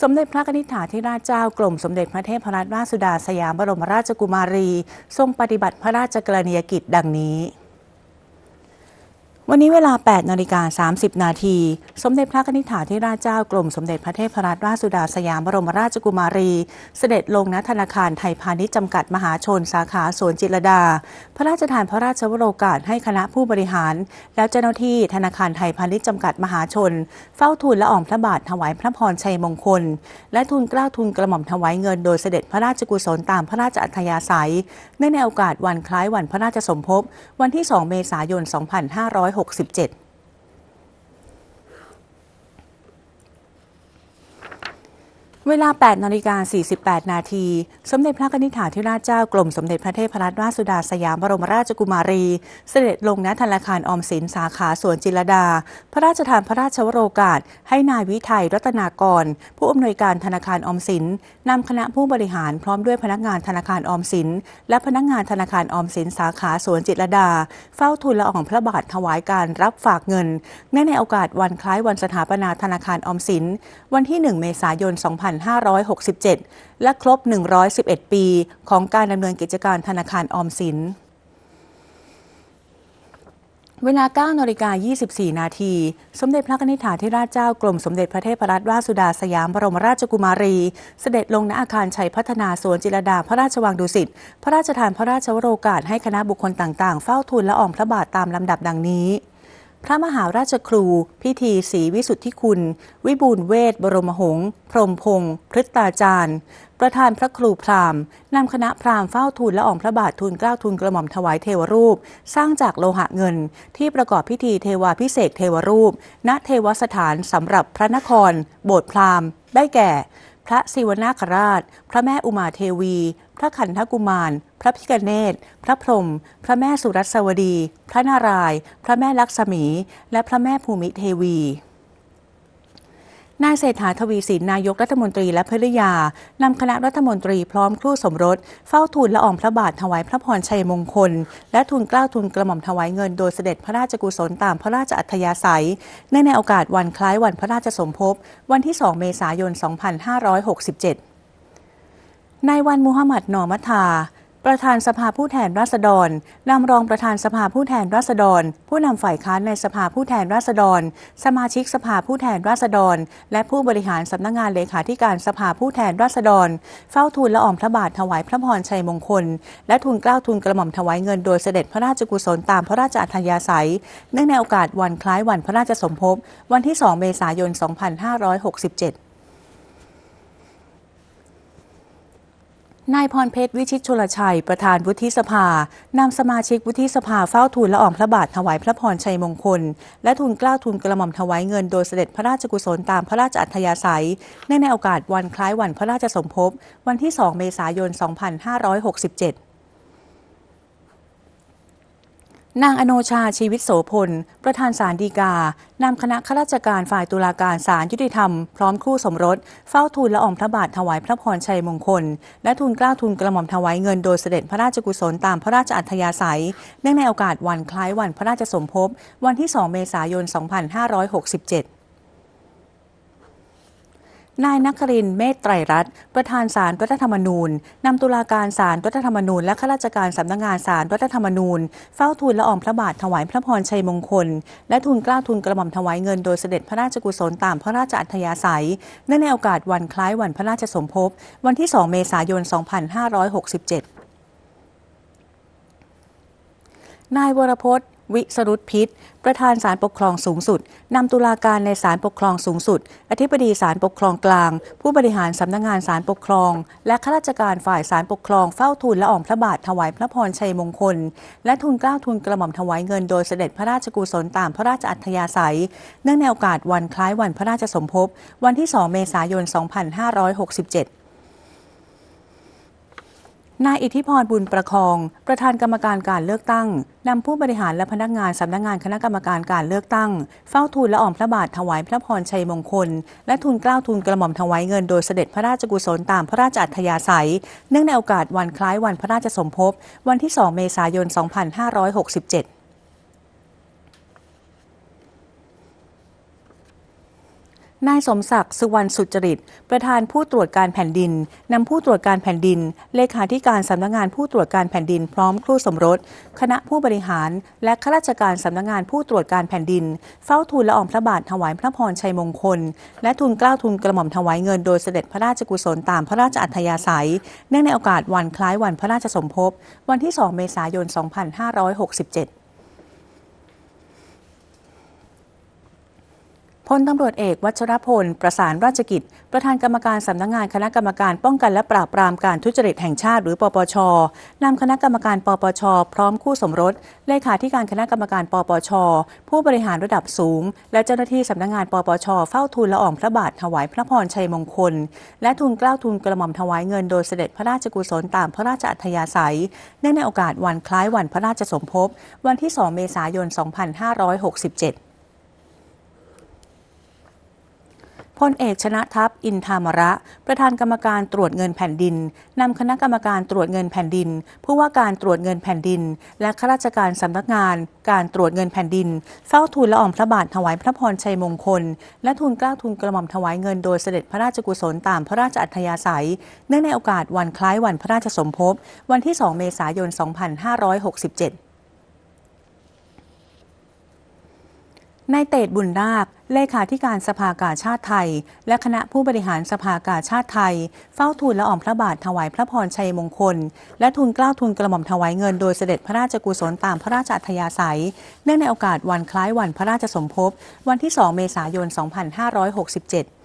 สมเด็จพระนิธิถาธิราชเจ้ากรมสมเด็จพระเทพรัตนราชสุดาสยามบรมราชกุมารี ทรงปฏิบัติพระราชกรณียกิจดังนี้วันนี้เวลา 8นาฬิกา30นาที สมเด็จพระนิธิถาธิราชเจ้ากรมสมเด็จพระเทพรัตนราชสุดาสยามบรมราชกุมารี เสด็จลงณธนาคารไทยพาณิชย์จำกัดมหาชน สาขาสวนจิตรดา พระราชทานพระราชวโรกาสให้คณะผู้บริหาร และเจ้าหน้าที่ธนาคารไทยพาณิชย์จำกัดมหาชน เฝ้าทูลละอองพระบาทถวายพระพรชัยมงคล และทูลกล้าทูลกระหม่อมถวายเงิน โดยเสด็จพระราชกุศลตามพระราชอัธยาศัยเนื่องในโอกาสวันคล้ายวันพระราชสมภพวันที่2เมษายน 2506 6 7เวลา 8 นาฬิกา48 นาที สมเด็จพระนิธิถาธิราชเจ้ากรมสมเด็จพระเทพรัตนราชสุดาสยามบรมราชกุมารี เสด็จลงณธนาคารออมสินสาขาสวนจิรดา พระราชทานพระราชวโรกาส ให้นายวิไทยรัตนากร ผู้อำนวยการธนาคารออมสิน นำคณะผู้บริหารพร้อมด้วยพนักงานธนาคารออมสิน และพนักงานธนาคารออมสินสาขาสวนจิรดา เฝ้าทูลละอองพระบาทถวายการรับฝากเงินเนื่องในโอกาสวันคล้ายวันสถาปนาธนาคารออมสิน วันที่ 1 เมษายน 2 5 2567 และครบ 111 ปี ของการดำเนินกิจการธนาคารออมสิน เวลา9นาฬิกา24 นาที สมเด็จพระนิธิาธิราชเจ้า กรมสมเด็จพระเทพรัตนราชสุดาสยามบรมราชกุมารี เสด็จลงณ อาคารชัยพัฒนาสวนจิรดา พระราชวังดุสิต พระราชทานพระราชวโรกาสให้คณะบุคคลต่างๆ เฝ้าทูลละอ่องพระบาทตามลำดับ ดังนี้พระมหาราชครู พิธีศรีวิสุทธิคุณ วิบูลเวท บรมหงษ์พรมพงศ์พฤตตาจารย์ ประธานพระครูพราหมณ์นำคณะพราหมณ์เฝ้าทูลละอองพระบาททูลเกล้าทูลกระหม่อมถวายเทวรูป สร้างจากโลหะเงิน ที่ประกอบพิธีเทวาพิเศษเทวรูป ณเทวสถานสำหรับพระนคร โบสถ์พราหมณ์ได้แก่ พระศิวนาคราช พระแม่อุมาเทวีพระขันธกุมาร พระพิกเนตพระพรหมพระแม่สุรัสวดี พระนารายณ์พระแม่ลักษมี และพระแม่ภูมิเทวี นายเศรษฐาทวีสินนายกรัฐมนตรีและภริยานำคณะรัฐมนตรีพร้อมครูสมรส เฝ้าทูลละอองพระบาทถวายพระพรชัยมงคล และทูลเกล้าทูลกระหม่อมถวายเงินโดยเสด็จพระราชกุศล ตามพระราชอัธยาศัย ในในโอกาสวันคล้ายวันพระราชสมภพวันที่ 2 เมษายน 2567นายวันมูฮัมหมัดนอมัตาประธานสภาผู้แทนราษฎรนำรองประธานสภาผู้แทนราษฎร ผู้นำฝ่ายค้านในสภาผู้แทนราษฎร สมาชิกสภาผู้แทนราษฎร และผู้บริหารสำนักงงานเลขาธิการสภาผู้แทนราษฎร เฝ้าทูลละอองพระบาทถวายพระพรชัยมงคล และทูลเกล้าทูลกระหม่อมถวายเงินโดยเสด็จพระราชกุศลตามพระราชอัธยาศัยเนื่องในโอกาสวันคล้ายวันพระราชสมภพวันที่ 2 เมษายน 2567นายพรเพชร วิชิตชลชัยประธานวุฒิสภา นำสมาชิกวุฒิสภาเฝ้าทูลละอองพระบาท ถวายพระพรชัยมงคล และทูลกล้าทูลกระหม่อมถวายเงินโดยเสด็จพระราชกุศลตามพระราชอัธยาศัย ในในโอกาสวันคล้ายวันพระราชสมภพวันที่ 2 เมษายน 2567นางอโนชาชีวิตโสพล ประธานศาลฎีกา นำคณะข้าราชการฝ่ายตุลาการศาลยุติธรรมพร้อมคู่สมรสเฝ้าทูลละอองพระบาทถวายพระพรชัยมงคล และทูลกล้าทูลกระหม่อมถวายเงินโดยเสด็จพระราชกุศลตามพระราชอัธยาศัยเนื่องในโอกาสวันคล้ายวันพระราชสมภพวันที่ 2 เมษายน 2567นายนักครินเมตไตรรัตน์ ประธานศาลรัฐธรรมนูญนำตุลาการศาลรัฐธรรมนูญ และข้าราชการสำนักงงานศาลรัฐธรรมนูญเฝ้าทูลละอองพระบาทถวายพระพรชัยมงคล และทูลกล้าทูลกระหม่อมถวายเงินโดยเสด็จพระราชกุศลตามพระราชอัธยาศัยเนื่องในโอกาสวันคล้ายวันพระราชสมภพวันที่ 2 เมษายน 2567 นายวรพจน์วิสรุตพิษ ประธานศาลปกครองสูงสุด นำตุลาการในศาลปกครองสูงสุด อธิบดีศาลปกครองกลาง ผู้บริหารสำนักงงานศาลปกครองและข้าราชการฝ่ายศาลปกครองเฝ้าทูลละอองพระบาทถวายพระพรชัยมงคล และทูลกล้าทูลกระหม่อมถวายเงินโดยเสด็จพระราชกุศลตามพระราชอัธยาศัยเนื่องในโอกาสวันคล้ายวันพระราชสมภพวันที่ 2 เมษายน 2567นายอิทธิพรบุญประคอง ประธานกรรมการการเลือกตั้งนำผู้บริหารและพนักงานสำนักงานคณะกรรมการการเลือกตั้ง เฝ้าทูลละออมพระบาทถวายพระพรชัยมงคล และทูลเกล้าทูลกระหม่อมถวายเงินโดยเสด็จพระราชกุศลตามพระราชอัธยาศัยเนื่องในโอกาสวันคล้ายวันพระราชสมภพวันที่ 2 เมษายน 2567นายสมศักดิ์สุวรรณสุจริต ประธานผู้ตรวจการแผ่นดิน นำผู้ตรวจการแผ่นดิน เลขาธิการสำนักงงานผู้ตรวจการแผ่นดินพร้อม ครูสมรส คณะผู้บริหารและข้าราชการสำนักงงานผู้ตรวจการแผ่นดิน เฝ้าทูลละอองพระบาทถวายพระพรชัยมงคล และทูลเกล้าทูลกระหม่อมถวายเงินโดยเสด็จพระราชกุศลตามพระราชอัธยาศัยเนื่องในโอกาสวันคล้ายวันพระราชสมภพวันที่ 2 เมษายน 2567พลตำรวจเอกวัชรพลประสานราชกิจ ประธานกรรมการสำนักงงานคณะกรรมการป้องกันและปราบปรามการทุจริตแห่งชาติหรือปปชนำคณะกรรมการปปช พร้อมคู่สมรส เลขาธิการคณะกรรมการปปช ผู้บริหารระดับสูง และเจ้าหน้าที่สำนักงงานปปช เฝ้าทูลละอองพระบาทถวาย พระพรชัยมงคล และทูลเกล้าทูลกระหม่อมถวายเงินโดยเสด็จพระราชกุศลตามพระราชอัธยาศัยเนื่องในโอกาสวันคล้ายวันพระราชสมภพวันที่ 2 เมษายน 2567พลเอกชนะทัพอินทามระ ประธานกรรมการตรวจเงินแผ่นดิน นำคณะกรรมการตรวจเงินแผ่นดิน ผู้ว่าการตรวจเงินแผ่นดิน และข้าราชการสำนักงานการตรวจเงินแผ่นดิน เฝ้าทูลละอองพระบาทถวายพระพรชัยมงคล และทูลเกล้าทูลกระหม่อมถวายเงินโดยเสด็จพระราชกุศลตามพระราชอัธยาศัย เนื่องในโอกาสวันคล้ายวันพระราชสมภพ วันที่ 2 เมษายน 2567นายเตดบุญนาคเลขาธิการสภากาชาติไทย และคณะผู้บริหารสภากาชาติไทย เฝ้าทูลละอองพระบาทถวายพระพรชัยมงคล และทูลเกล้าทูลกระหม่อมถวายเงินโดยเสด็จพระราชกุศลตามพระราชอัธยาศัย เนื่องในโอกาสวันคล้ายวันพระราชสมภพวันที่ 2 เมษายน 2567